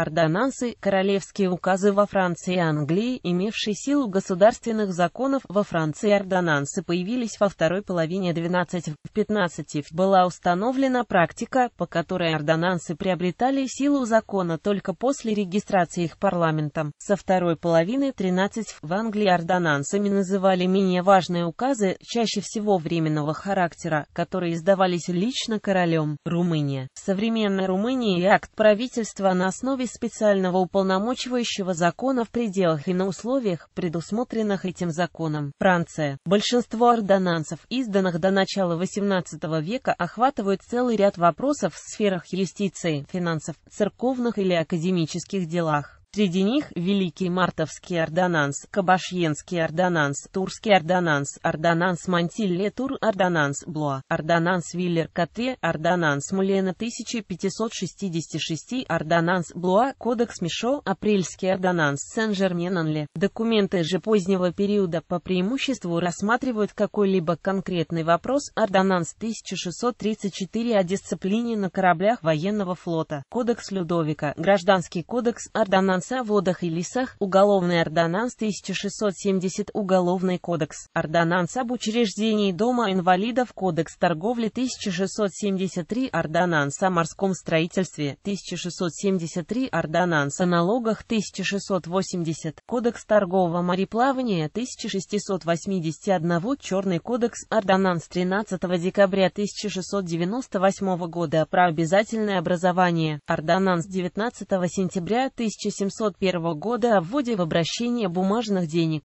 Ордонансы – королевские указы во Франции и Англии, имевшие силу государственных законов. Во Франции ордонансы появились во второй половине 12 в 15 была установлена практика, по которой ордонансы приобретали силу закона только после регистрации их парламентом. Со второй половины XIII в Англии ордонансами называли менее важные указы, чаще всего временного характера, которые издавались лично королем. Румыния. В современной Румынии акт правительства на основе без специального уполномочивающего закона в пределах и на условиях, предусмотренных этим законом. Франция. Большинство ордонансов, изданных до начала XVIII века, охватывают целый ряд вопросов в сферах юстиции, финансов, церковных или академических делах. Среди них Великий Мартовский ордонанс, Кабашьенский ордонанс, Турский ордонанс, ордонанс Мантилле-Тур, ордонанс Блуа, ордонанс Виллер-Кате, ордонанс Мулена 1566, ордонанс Блуа, Кодекс Мишо, Апрельский ордонанс Сен-Жермен-Анле. Документы же позднего периода по преимуществу рассматривают какой-либо конкретный вопрос, ордонанс 1634 о дисциплине на кораблях военного флота, Кодекс Людовика, Гражданский кодекс, ордонанс конца в водах и лесах, Уголовный ордонанс 1670, Уголовный кодекс, Ордонанс об учреждении Дома инвалидов, Кодекс торговли 1673, Ордонанс о морском строительстве 1673, Ордонанс о налогах 1680, Кодекс торгового мореплавания 1681, Черный кодекс, Ордонанс 13 декабря 1698 года про обязательное образование, Ордонанс 19 сентября 1700 1701 года о вводе в обращение бумажных денег.